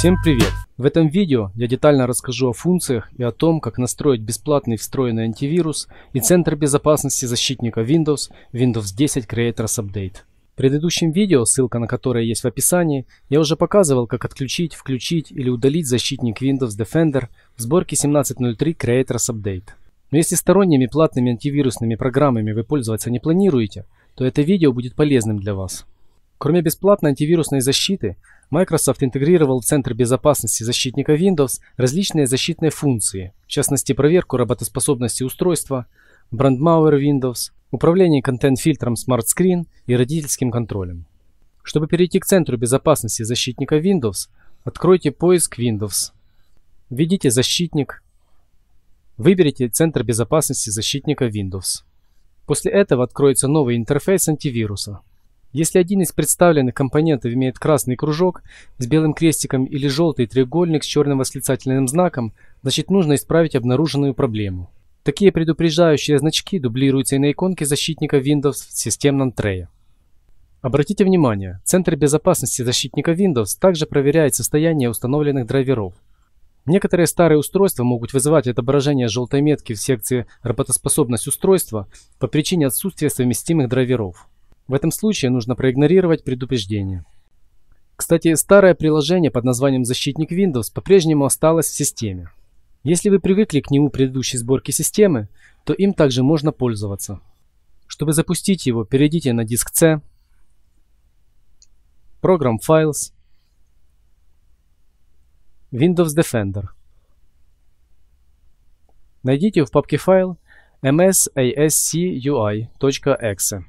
Всем привет! В этом видео я детально расскажу о функциях и о том, как настроить бесплатный встроенный антивирус и Центр безопасности защитника Windows Windows 10 Creators Update. В предыдущем видео, ссылка на которое есть в описании, я уже показывал, как отключить, включить или удалить защитник Windows Defender в сборке 17.03 Creators Update. Но если сторонними платными антивирусными программами вы пользоваться не планируете, то это видео будет полезным для вас. Кроме бесплатной антивирусной защиты, Microsoft интегрировал в Центр безопасности защитника Windows различные защитные функции, в частности проверку работоспособности устройства, брандмауэр Windows, управление контент-фильтром Smart Screen и родительским контролем. Чтобы перейти к Центру безопасности защитника Windows, откройте поиск Windows, введите «Защитник», выберите Центр безопасности защитника Windows. После этого откроется новый интерфейс антивируса – если один из представленных компонентов имеет красный кружок с белым крестиком или желтый треугольник с черным восклицательным знаком, значит нужно исправить обнаруженную проблему. Такие предупреждающие значки дублируются и на иконке защитника Windows в системном трее. Обратите внимание, Центр безопасности защитника Windows также проверяет состояние установленных драйверов. Некоторые старые устройства могут вызывать отображение желтой метки в секции «Работоспособность устройства» по причине отсутствия совместимых драйверов. В этом случае нужно проигнорировать предупреждение. Кстати, старое приложение под названием «Защитник Windows» по-прежнему осталось в системе. Если вы привыкли к нему предыдущей сборки системы, то им также можно пользоваться. Чтобы запустить его, перейдите на диск C, Program Files, Windows Defender. Найдите в папке файл msascui.exe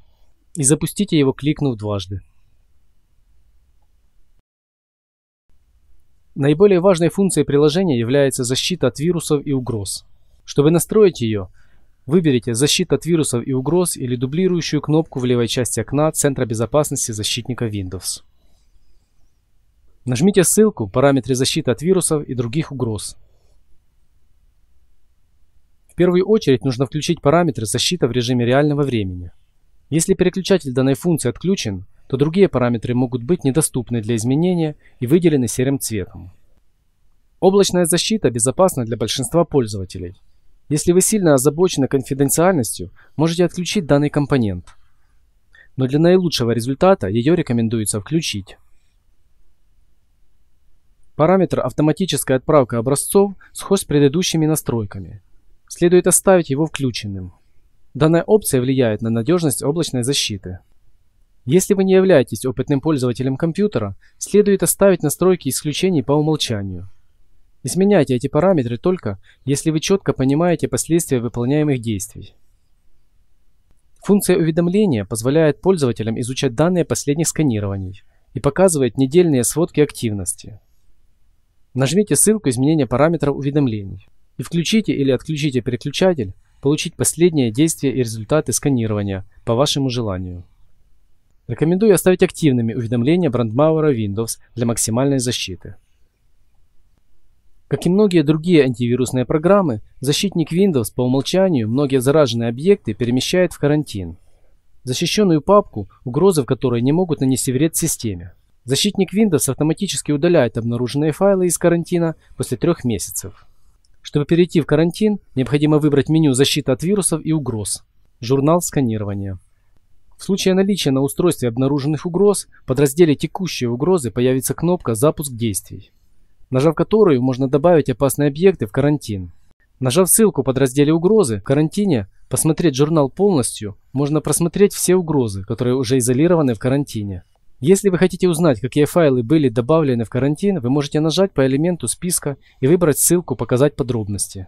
и запустите его, кликнув дважды. Наиболее важной функцией приложения является защита от вирусов и угроз. Чтобы настроить ее, выберите «Защита от вирусов и угроз» или дублирующую кнопку в левой части окна Центра безопасности защитника Windows. Нажмите ссылку «Параметры защиты от вирусов и других угроз». В первую очередь нужно включить параметры защиты в режиме реального времени». Если переключатель данной функции отключен, то другие параметры могут быть недоступны для изменения и выделены серым цветом. Облачная защита безопасна для большинства пользователей. Если вы сильно озабочены конфиденциальностью, можете отключить данный компонент. Но для наилучшего результата ее рекомендуется включить. Параметр «Автоматическая отправка образцов» схож с предыдущими настройками. Следует оставить его включенным. Данная опция влияет на надежность облачной защиты. Если вы не являетесь опытным пользователем компьютера, следует оставить настройки исключений по умолчанию. Изменяйте эти параметры только, если вы четко понимаете последствия выполняемых действий. Функция уведомления позволяет пользователям изучать данные последних сканирований и показывает недельные сводки активности. Нажмите ссылку изменения параметров уведомлений» и включите или отключите переключатель получить последнее действие и результаты сканирования по вашему желанию. Рекомендую оставить активными уведомления брандмауэра Windows для максимальной защиты. Как и многие другие антивирусные программы, защитник Windows по умолчанию многие зараженные объекты перемещает в карантин. Защищенную папку, угрозы в которой не могут нанести вред системе. Защитник Windows автоматически удаляет обнаруженные файлы из карантина после трех месяцев. Чтобы перейти в карантин, необходимо выбрать меню «Защита от вирусов и угроз», журнал сканирования. В случае наличия на устройстве обнаруженных угроз, в подразделе «Текущие угрозы» появится кнопка «Запуск действий», нажав которую можно добавить опасные объекты в карантин. Нажав ссылку в подразделе «Угрозы» в карантине, посмотреть журнал полностью, можно просмотреть все угрозы, которые уже изолированы в карантине. Если вы хотите узнать, какие файлы были добавлены в карантин, вы можете нажать по элементу списка и выбрать ссылку «Показать подробности».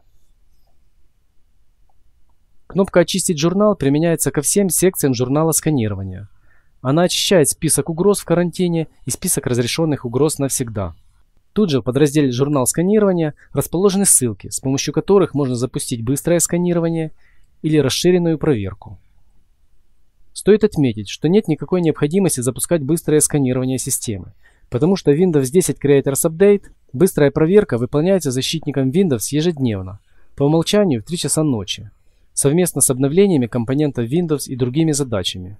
Кнопка «Очистить журнал» применяется ко всем секциям журнала сканирования. Она очищает список угроз в карантине и список разрешенных угроз навсегда. Тут же в подразделе «Журнал сканирования» расположены ссылки, с помощью которых можно запустить быстрое сканирование или расширенную проверку. Стоит отметить, что нет никакой необходимости запускать быстрое сканирование системы, потому что Windows 10 Creators Update быстрая проверка выполняется защитником Windows ежедневно, по умолчанию в 3 часа ночи, совместно с обновлениями компонентов Windows и другими задачами.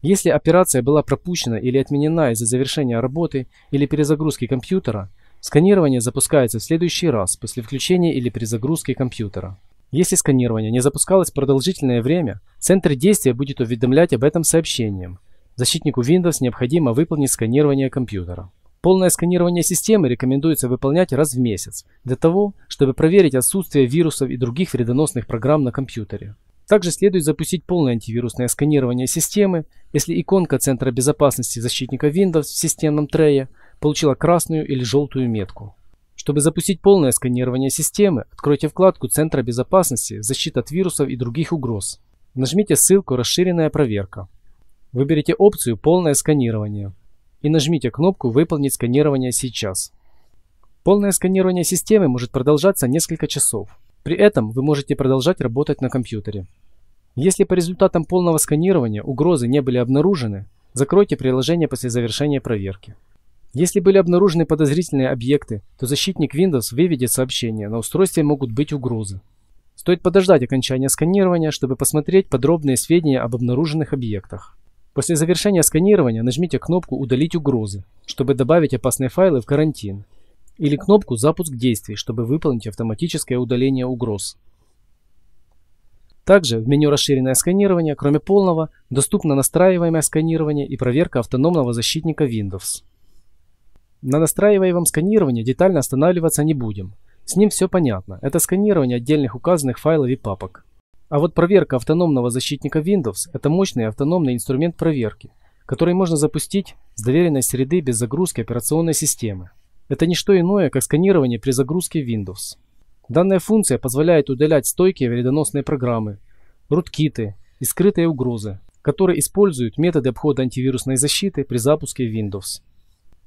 Если операция была пропущена или отменена из-за завершения работы или перезагрузки компьютера, сканирование запускается в следующий раз после включения или перезагрузки компьютера. Если сканирование не запускалось продолжительное время, центр действия будет уведомлять об этом сообщением. Защитнику Windows необходимо выполнить сканирование компьютера. Полное сканирование системы рекомендуется выполнять раз в месяц, для того, чтобы проверить отсутствие вирусов и других вредоносных программ на компьютере. Также следует запустить полное антивирусное сканирование системы, если иконка Центра безопасности защитника Windows в системном трее получила красную или желтую метку. Чтобы запустить полное сканирование системы, откройте вкладку Центра безопасности «Защита от вирусов и других угроз». Нажмите ссылку «Расширенная проверка». Выберите опцию «Полное сканирование» и нажмите кнопку «Выполнить сканирование сейчас». Полное сканирование системы может продолжаться несколько часов. При этом вы можете продолжать работать на компьютере. Если по результатам полного сканирования угрозы не были обнаружены, закройте приложение после завершения проверки. Если были обнаружены подозрительные объекты, то защитник Windows выведет сообщение, на устройстве могут быть угрозы. Стоит подождать окончания сканирования, чтобы посмотреть подробные сведения об обнаруженных объектах. После завершения сканирования нажмите кнопку «Удалить угрозы», чтобы добавить опасные файлы в карантин, или кнопку «Запуск действий», чтобы выполнить автоматическое удаление угроз. Также в меню «Расширенное сканирование», кроме полного, доступно настраиваемое сканирование и проверка автономного защитника Windows. На настраиваемом сканировании детально останавливаться не будем. С ним все понятно. Это сканирование отдельных указанных файлов и папок. А вот проверка автономного защитника Windows – это мощный автономный инструмент проверки, который можно запустить с доверенной среды без загрузки операционной системы. Это не что иное, как сканирование при загрузке Windows. Данная функция позволяет удалять стойкие вредоносные программы, руткиты и скрытые угрозы, которые используют методы обхода антивирусной защиты при запуске Windows.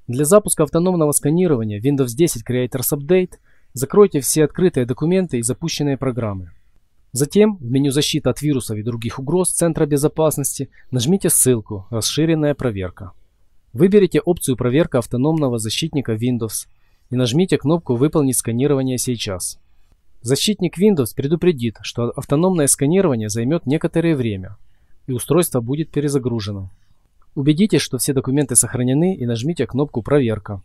Для запуска автономного сканирования Windows 10 Creators Update закройте все открытые документы и запущенные программы. Затем в меню «Защита от вирусов и других угроз» Центра безопасности нажмите ссылку «Расширенная проверка». Выберите опцию «Проверка автономного защитника Windows» и нажмите кнопку «Выполнить сканирование сейчас». Защитник Windows предупредит, что автономное сканирование займет некоторое время и устройство будет перезагружено. Убедитесь, что все документы сохранены и нажмите кнопку «Проверка».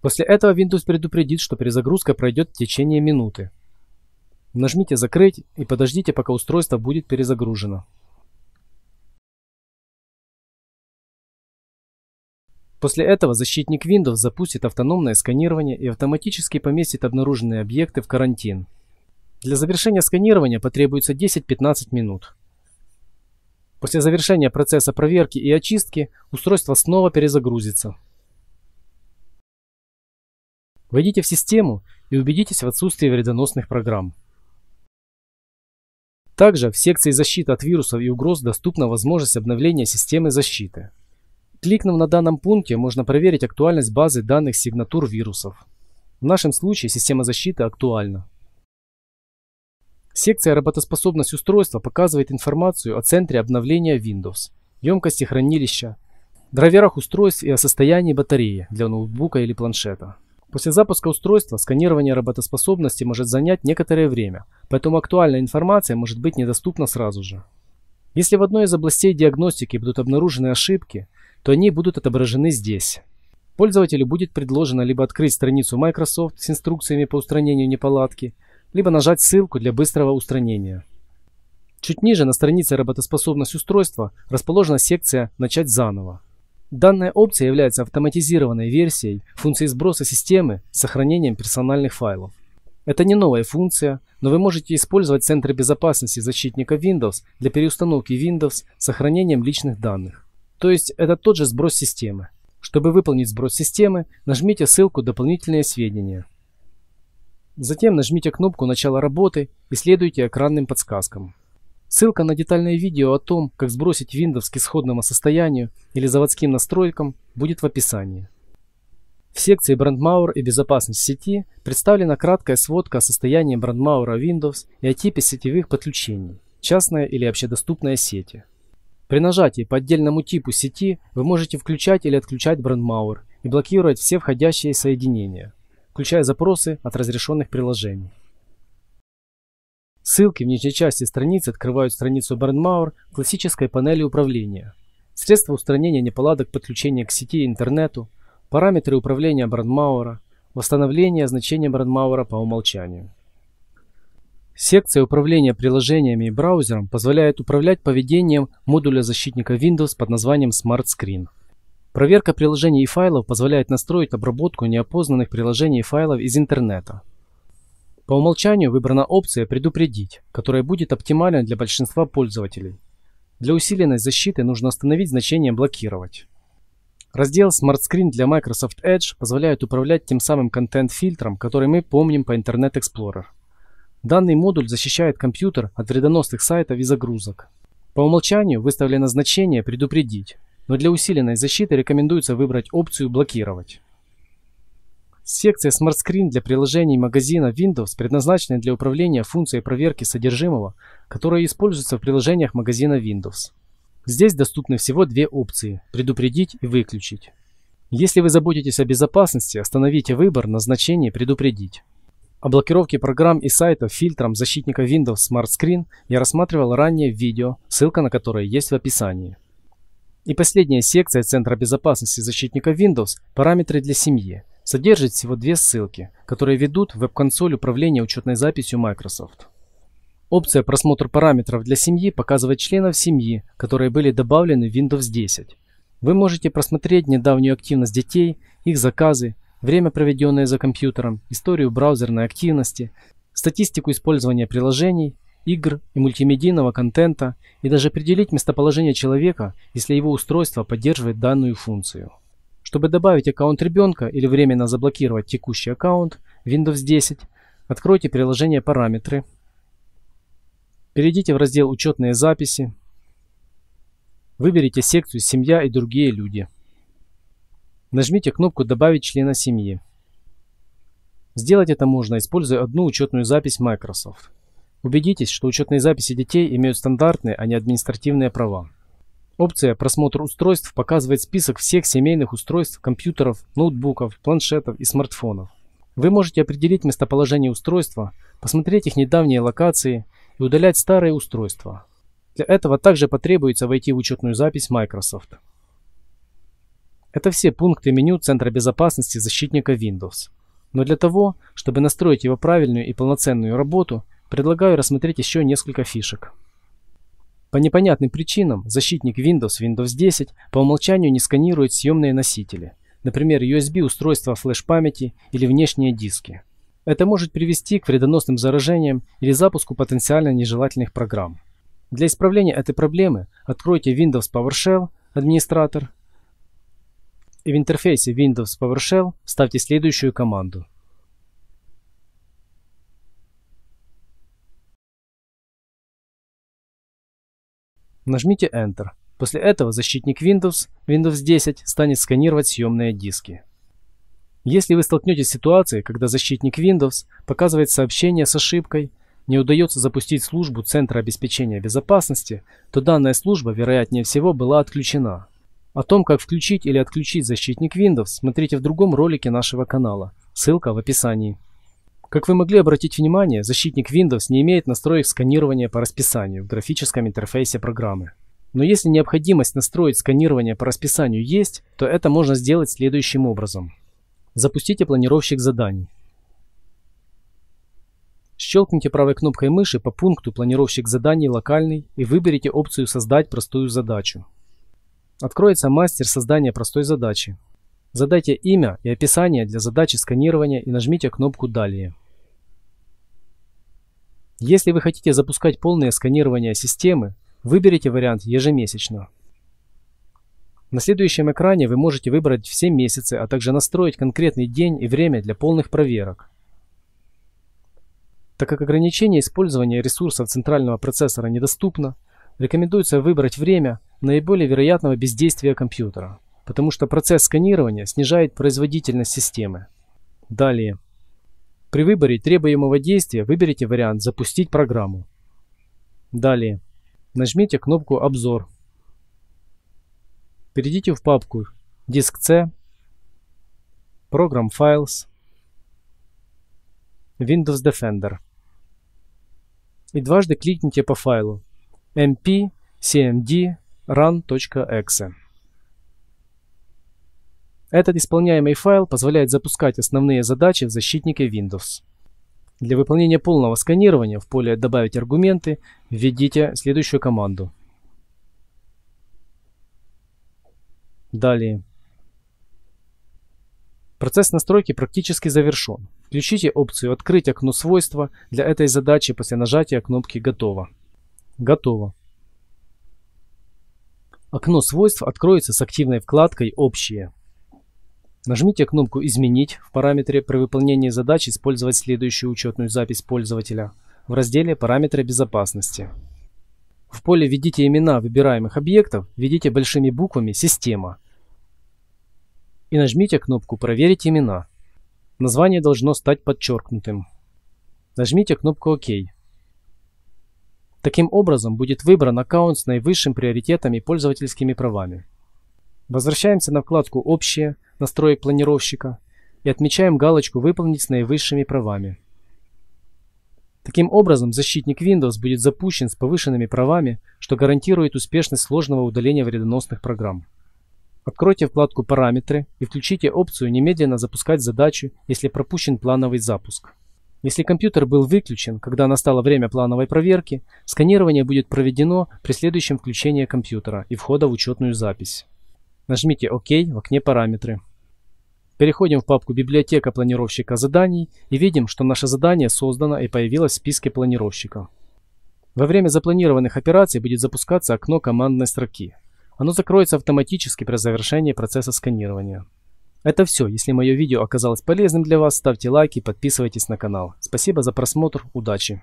После этого Windows предупредит, что перезагрузка пройдет в течение минуты. Нажмите «Закрыть» и подождите, пока устройство будет перезагружено. После этого защитник Windows запустит автономное сканирование и автоматически поместит обнаруженные объекты в карантин. Для завершения сканирования потребуется 10-15 минут. После завершения процесса проверки и очистки устройство снова перезагрузится. Войдите в систему и убедитесь в отсутствии вредоносных программ. Также в секции «Защита от вирусов и угроз» доступна возможность обновления системы защиты. Кликнув на данном пункте, можно проверить актуальность базы данных сигнатур вирусов. В нашем случае система защиты актуальна. Секция «Работоспособность устройства» показывает информацию о центре обновления Windows, емкости хранилища, драйверах устройств и о состоянии батареи для ноутбука или планшета. После запуска устройства сканирование работоспособности может занять некоторое время, поэтому актуальная информация может быть недоступна сразу же. Если в одной из областей диагностики будут обнаружены ошибки, то они будут отображены здесь. Пользователю будет предложено либо открыть страницу Microsoft с инструкциями по устранению неполадки – либо нажать ссылку для быстрого устранения. Чуть ниже на странице «Работоспособность устройства» расположена секция «Начать заново». Данная опция является автоматизированной версией функции сброса системы с сохранением персональных файлов. Это не новая функция, но вы можете использовать центры безопасности защитника Windows для переустановки Windows с сохранением личных данных. То есть это тот же сброс системы. Чтобы выполнить сброс системы, нажмите ссылку «Дополнительные сведения». Затем нажмите кнопку «Начало работы» и следуйте экранным подсказкам. Ссылка на детальное видео о том, как сбросить Windows к исходному состоянию или заводским настройкам, будет в описании. В секции Брандмауэр и безопасность сети представлена краткая сводка о состоянии брандмауэра Windows и о типе сетевых подключений, частная или общедоступная сети. При нажатии по отдельному типу сети вы можете включать или отключать брандмауэр и блокировать все входящие соединения включая запросы от разрешенных приложений. Ссылки в нижней части страницы открывают страницу Brandmauer классической панели управления. Средства устранения неполадок подключения к сети и интернету, параметры управления Brandmauer, восстановление значения Brandmauer по умолчанию. Секция управления приложениями и браузером позволяет управлять поведением модуля защитника Windows под названием Smart Screen. Проверка приложений и файлов позволяет настроить обработку неопознанных приложений и файлов из интернета. По умолчанию выбрана опция «Предупредить», которая будет оптимальна для большинства пользователей. Для усиленной защиты нужно установить значение «Блокировать». Раздел Smart Screen для Microsoft Edge позволяет управлять тем самым контент-фильтром, который мы помним по Internet Explorer. Данный модуль защищает компьютер от вредоносных сайтов и загрузок. По умолчанию выставлено значение «Предупредить», но для усиленной защиты рекомендуется выбрать опцию «Блокировать». Секция Smart Screen для приложений магазина Windows предназначена для управления функцией проверки содержимого, которая используется в приложениях магазина Windows. Здесь доступны всего две опции – «Предупредить» и «Выключить». Если вы заботитесь о безопасности, остановите выбор на значение «Предупредить». О блокировке программ и сайтов фильтром защитника Windows Smart Screen я рассматривал ранее в видео, ссылка на которое есть в описании. И последняя секция Центра безопасности защитников Windows «Параметры для семьи» содержит всего две ссылки, которые ведут в веб-консоль управления учетной записью Microsoft. Опция «Просмотр параметров для семьи» показывает членов семьи, которые были добавлены в Windows 10. Вы можете просмотреть недавнюю активность детей, их заказы, время, проведенное за компьютером, историю браузерной активности, статистику использования приложений, игр и мультимедийного контента и даже определить местоположение человека, если его устройство поддерживает данную функцию. Чтобы добавить аккаунт ребенка или временно заблокировать текущий аккаунт Windows 10, откройте приложение «Параметры», перейдите в раздел «Учетные записи», выберите секцию «Семья и другие люди». Нажмите кнопку «Добавить члена семьи». Сделать это можно, используя одну учетную запись Microsoft. Убедитесь, что учетные записи детей имеют стандартные, а не административные права. Опция «Просмотр устройств» показывает список всех семейных устройств, компьютеров, ноутбуков, планшетов и смартфонов. Вы можете определить местоположение устройства, посмотреть их недавние локации и удалять старые устройства. Для этого также потребуется войти в учетную запись Microsoft. Это все пункты меню Центра безопасности защитника Windows. Но для того, чтобы настроить его правильную и полноценную работу – Предлагаю рассмотреть еще несколько фишек. По непонятным причинам защитник Windows Windows 10 по умолчанию не сканирует съемные носители, например, USB устройства флеш-памяти или внешние диски. Это может привести к вредоносным заражениям или запуску потенциально нежелательных программ. Для исправления этой проблемы откройте Windows PowerShell администратор и в интерфейсе Windows PowerShell ставьте следующую команду – Нажмите Enter. После этого защитник Windows, Windows 10, станет сканировать съемные диски. Если вы столкнетесь с ситуацией, когда защитник Windows показывает сообщение с ошибкой, не удается запустить службу Центра обеспечения безопасности, то данная служба, вероятнее всего, была отключена. О том, как включить или отключить защитник Windows, смотрите в другом ролике нашего канала. Ссылка в описании. Как вы могли обратить внимание, защитник Windows не имеет настроек сканирования по расписанию в графическом интерфейсе программы. Но если необходимость настроить сканирование по расписанию есть, то это можно сделать следующим образом. Запустите планировщик заданий. Щелкните правой кнопкой мыши по пункту «Планировщик заданий локальный» и выберите опцию «Создать простую задачу». Откроется мастер создания простой задачи. Задайте имя и описание для задачи сканирования и нажмите кнопку «Далее». Если вы хотите запускать полное сканирование системы, выберите вариант ежемесячно. На следующем экране вы можете выбрать все месяцы, а также настроить конкретный день и время для полных проверок. Так как ограничение использования ресурсов центрального процессора недоступно, рекомендуется выбрать время наиболее вероятного бездействия компьютера, потому что процесс сканирования снижает производительность системы. Далее. При выборе требуемого действия выберите вариант «Запустить программу». Далее. Нажмите кнопку «Обзор». Перейдите в папку «Диск C», программ Files», «Windows Defender» и дважды кликните по файлу mp cmd run.exe. Этот исполняемый файл позволяет запускать основные задачи в защитнике Windows. Для выполнения полного сканирования в поле «Добавить аргументы» введите следующую команду. Далее. Процесс настройки практически завершен. Включите опцию «Открыть окно свойства» для этой задачи после нажатия кнопки «Готово». Готово. Окно свойств откроется с активной вкладкой «Общие». Нажмите кнопку «Изменить» в параметре «При выполнении задач использовать следующую учетную запись пользователя» в разделе «Параметры безопасности». В поле «Введите имена выбираемых объектов» введите большими буквами «Система» и нажмите кнопку «Проверить имена». Название должно стать подчеркнутым. Нажмите кнопку «Ок». Таким образом будет выбран аккаунт с наивысшим приоритетом и пользовательскими правами. Возвращаемся на вкладку «Общее» настроек планировщика и отмечаем галочку «Выполнить с наивысшими правами». Таким образом, защитник Windows будет запущен с повышенными правами, что гарантирует успешность сложного удаления вредоносных программ. Откройте вкладку «Параметры» и включите опцию «Немедленно запускать задачу, если пропущен плановый запуск». Если компьютер был выключен, когда настало время плановой проверки, сканирование будет проведено при следующем включении компьютера и входа в учетную запись. Нажмите «Ок» в окне «Параметры». Переходим в папку «Библиотека планировщика заданий» и видим, что наше задание создано и появилось в списке планировщика. Во время запланированных операций будет запускаться окно командной строки. Оно закроется автоматически при завершении процесса сканирования. Это все. Если мое видео оказалось полезным для вас, ставьте лайки, и подписывайтесь на канал. Спасибо за просмотр, удачи!